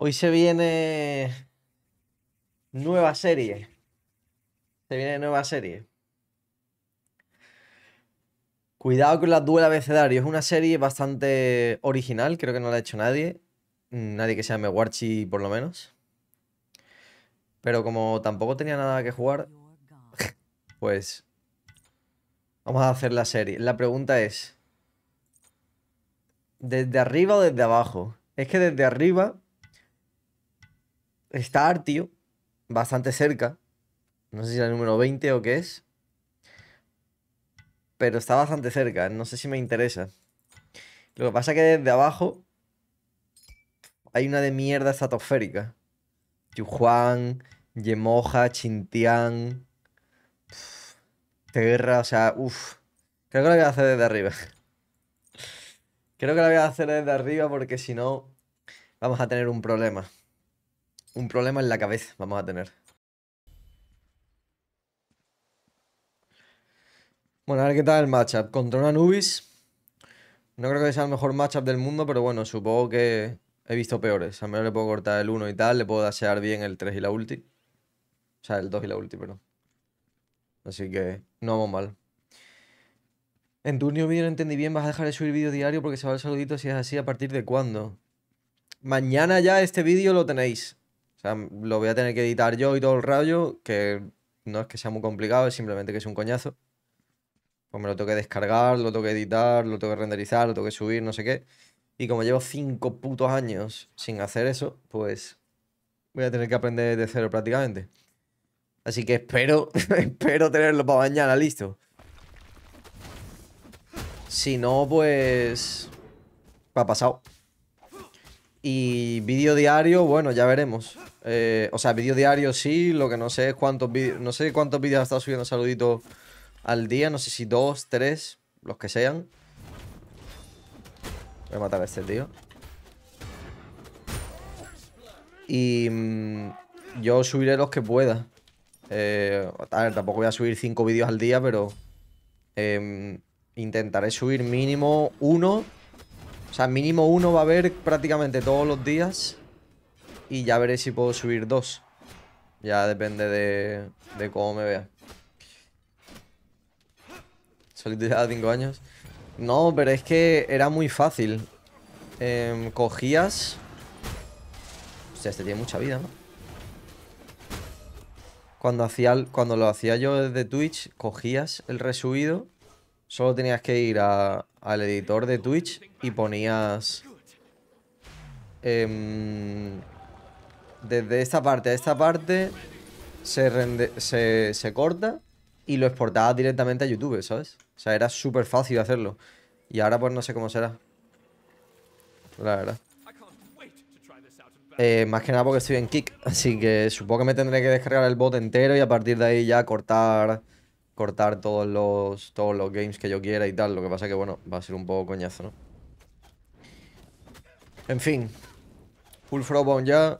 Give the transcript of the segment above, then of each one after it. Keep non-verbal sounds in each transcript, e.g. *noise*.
Hoy se viene nueva serie. Se viene nueva serie. Cuidado con la duela abecedario. Es una serie bastante original. Creo que no la ha hecho nadie. Mm, nadie que se llame Warchi, por lo menos. Pero como tampoco tenía nada que jugar, *laughs* pues vamos a hacer la serie. La pregunta es, ¿desde arriba o desde abajo? Es que desde arriba Está Artio, bastante cerca. No sé si es el número 20 o qué es. Pero está bastante cerca, no sé si me interesa. Lo que pasa es que desde abajo hay una de mierda estratosférica. Yuhuan, Yemoja, Chintian, Terra, o sea, uff. Creo que lo voy a hacer desde arriba. *laughs* Creo que la voy a hacer desde arriba porque si no vamos a tener un problema. Un problema en la cabeza vamos a tener. Bueno, a ver qué tal el matchup. Contra una Anubis. No creo que sea el mejor matchup del mundo, pero bueno, supongo que he visto peores. Al menos le puedo cortar el 1 y tal, le puedo desear bien el 3 y la ulti. O sea, el 2 y la ulti, pero Así que no vamos mal. En tu último vídeo no entendí bien, vas a dejar de subir vídeo diario porque se va el saludito si es así, ¿a partir de cuándo? Mañana ya este vídeo lo tenéis. O sea, lo voy a tener que editar yo y todo el rayo, que no es que sea muy complicado, es simplemente que es un coñazo. Pues me lo tengo que descargar, lo tengo que editar, lo tengo que renderizar, lo tengo que subir, no sé qué. Y como llevo cinco putos años sin hacer eso, pues voy a tener que aprender de cero prácticamente. Así que espero, *laughs* espero tenerlo para mañana listo. Si no, pues... Va pasado. Y vídeo diario, bueno, ya veremos. Eh, o sea, vídeo diario sí, lo que no sé es cuántos vídeos. No sé cuántos vídeos ha estado subiendo saludito al día. No sé si dos, tres, los que sean. Voy a matar a este tío. Y mm, yo subiré los que pueda. Eh, a ver, tampoco voy a subir cinco vídeos al día, pero em, intentaré subir mínimo uno o sea, mínimo uno va a haber prácticamente todos los días. Y ya veré si puedo subir dos. Ya depende de, de cómo me vea. ya de cinco años. No, pero es que era muy fácil. Eh, cogías... sea, este tiene mucha vida, ¿no? Cuando, hacía, cuando lo hacía yo desde Twitch, cogías el resubido Solo tenías que ir al editor de Twitch y ponías... Em, desde esta parte a esta parte se, corta y lo exportaba directamente a YouTube, ¿sabes? O sea, era súper fácil hacerlo. Y ahora pues no sé cómo será. La verdad. Eh, más que nada porque estoy en Kick, así que supongo que me tendré que descargar el bot entero y a partir de ahí ya cortar cortar todos los, todos los games que yo quiera y tal. Lo que pasa que, bueno, va a ser un poco coñazo, ¿no? En fin. Full bone ya.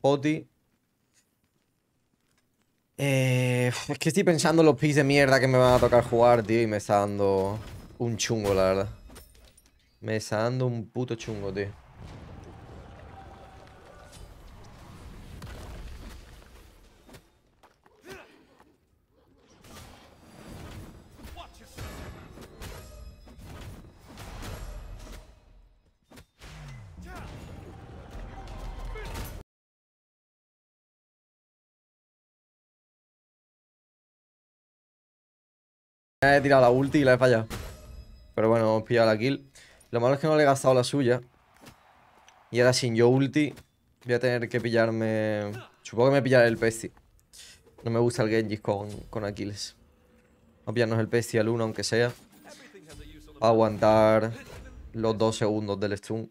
Poti. Eh, es que estoy pensando los picks de mierda que me van a tocar jugar, tío. Y me está dando un chungo, la verdad. Me está dando un puto chungo, tío. He tirado la ulti y la he fallado. Pero bueno, hemos pillado la kill. Lo malo es que no le he gastado la suya. Y ahora sin yo ulti voy a tener que pillarme... Supongo que me pillaré el Pesti. No me gusta el Genji con, con Aquiles. Vamos a pillarnos el Pesti al 1, aunque sea. aguantar los dos segundos del stun.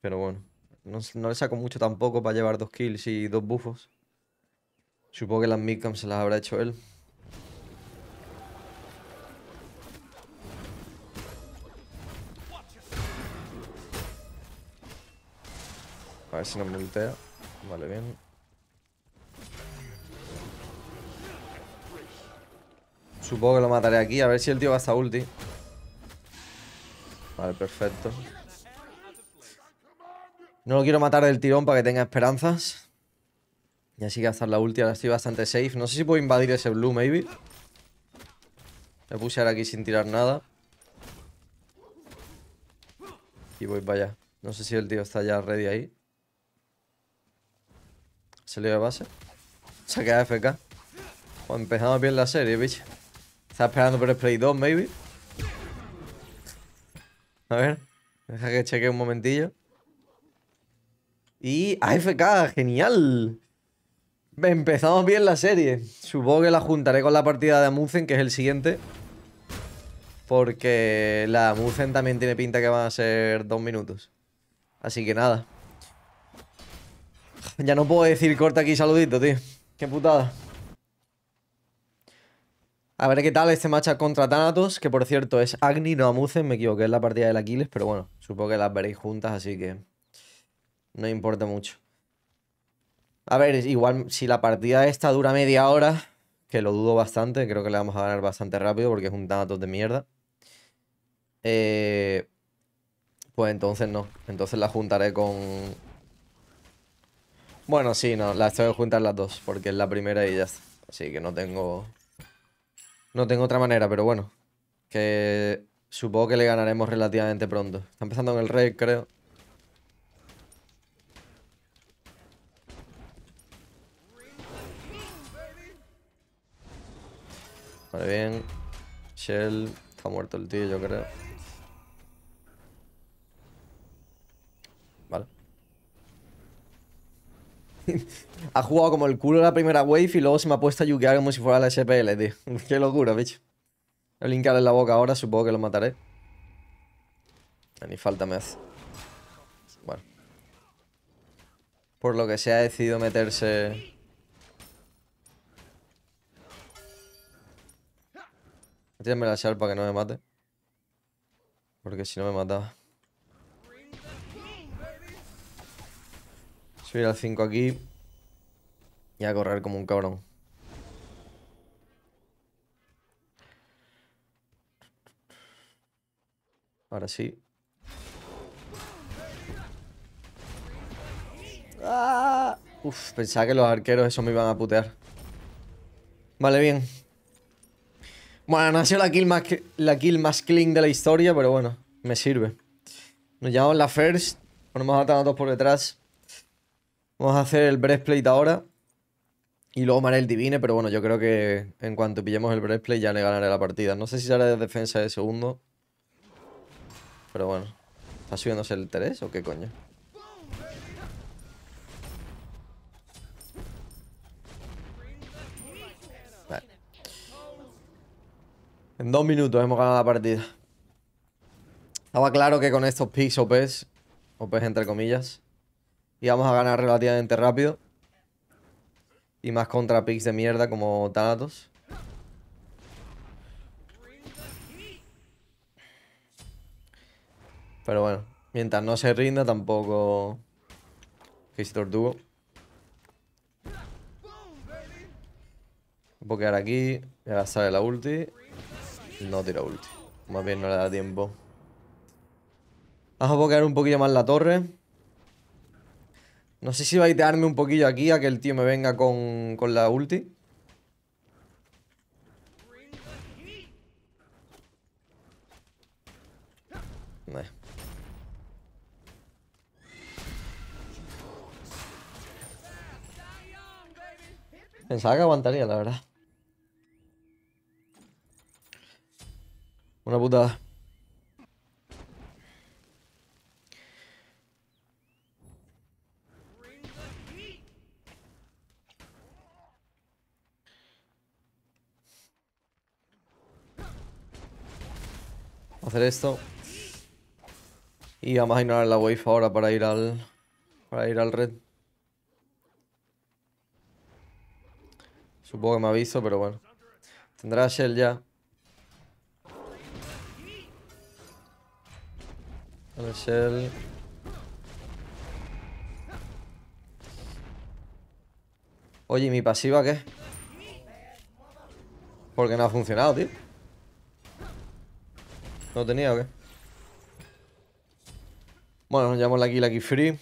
Pero bueno. No, le saco mucho tampoco para llevar dos kills y dos buffos. Supongo que las midcams se las habrá hecho él. A ver si nos voltea. Vale, bien. Supongo que lo mataré aquí. A ver si el tío va hasta ulti. Vale, perfecto. No lo quiero matar del tirón para que tenga esperanzas. Y así que hasta la ulti ahora estoy bastante safe. No sé si puedo invadir ese blue, maybe. Me puse ahora aquí sin tirar nada. Y voy para allá. No sé si el tío está ya ready ahí. Salió de base. Se queda FK. Pues empezamos bien la serie, bicho. Estaba esperando por el Play 2, maybe. A ver. Deja que cheque un momentillo. Y AFK, genial. Empezamos bien la serie. Supongo que la juntaré con la partida de Amuzen, que es el siguiente. Porque la Amuzen también tiene pinta que van a ser dos minutos. Así que nada. Ya no puedo decir corta aquí saludito, tío. Qué putada. A ver qué tal este matcha contra Thanatos, que por cierto es Agni, no Amuzen, me equivoqué en la partida del Aquiles, pero bueno, supongo que las veréis juntas, así que no importa mucho. A ver, igual si la partida esta dura media hora, que lo dudo bastante, creo que le vamos a ganar bastante rápido porque es un Thanatos de mierda. Eh, pues entonces no, entonces la juntaré con, bueno, sí, no, las tengo que juntar las dos, porque es la primera y ya está. Así que no tengo... No tengo otra manera, pero bueno. Que supongo que le ganaremos relativamente pronto. Está empezando en el rey, creo. Vale, bien. Shell. Está muerto el tío, yo creo. *laughs* ha jugado como el culo la primera wave y luego se me ha puesto a yukear como si fuera la SPL, tío. *laughs* Qué locura, bicho. El linkar en la boca ahora, supongo que lo mataré. Ni falta me hace. Bueno. Por lo que se ha decidido meterse... Tírame la para que no me mate. Porque si no me mata... Subir al 5 aquí. Y a correr como un cabrón. Ahora sí. ¡Ah! Uf, pensaba que los arqueros eso me iban a putear. Vale, bien. Bueno, no ha sido la kill más, la kill más clean de la historia, pero bueno, me sirve. Nos llevamos la first. ponemos hemos a dos por detrás. Vamos a hacer el breastplate ahora. Y luego haré el divine, pero bueno, yo creo que en cuanto pillemos el breastplate ya le ganaré la partida. No sé si será de defensa de segundo. Pero bueno. ¿Está subiéndose el 3 o qué coño? En dos minutos hemos ganado la partida. Estaba claro que con estos picks OPs, OPs entre comillas, y vamos a ganar relativamente rápido. Y más contra picks de mierda como Thanatos. Pero bueno, mientras no se rinda tampoco... Que tortugo. Voy a Y aquí. Ya sale la ulti. No tira ulti. Más bien no le da tiempo. Vamos a pokear un poquillo más la torre. No sé si va a itearme un poquillo aquí a que el tío me venga con, la ulti. Pensaba que aguantaría, la verdad. Una putada. hacer esto. Y vamos a ignorar la wave ahora para ir al. Para ir al red. Supongo que me aviso, pero bueno. Tendrá Shell ya. Shell. Oye, ¿y mi pasiva qué? Porque no ha funcionado, tío. ¿No tenía o qué? Bueno, nos llamamos la kill aquí free.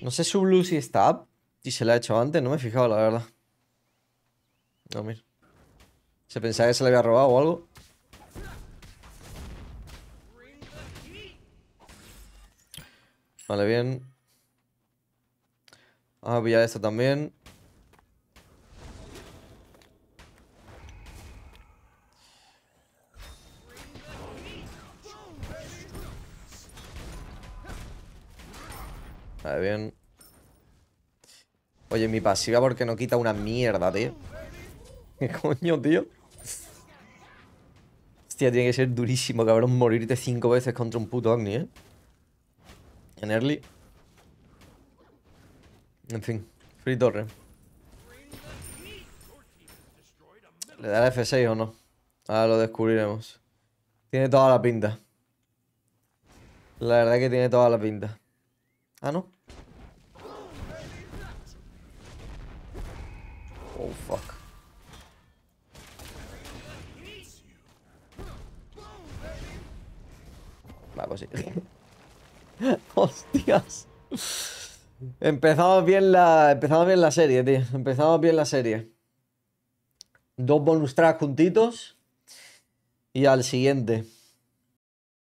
No sé su blue si está up. Si se la ha hecho antes, no me he fijado, la verdad. No, mira. Se pensaba que se la había robado o algo. Vale, bien. Vamos ah, pues a pillar esto también. Vale, bien. Oye, mi pasiva porque no quita una mierda, tío. *laughs* ¿Qué coño, tío? Hostia, tiene que ser durísimo, cabrón, morirte cinco veces contra un puto Agni, ¿eh? En early. En fin, free torre. ¿Le da el F6 o no? Ahora lo descubriremos. Tiene toda la pinta. La verdad que tiene toda la pinta. Ah, ¿no? Oh, fuck. Pues *laughs* Hostias. Empezamos bien la. Empezamos bien la serie, tío. Empezamos bien la serie. Dos bonus tracks juntitos. Y al siguiente.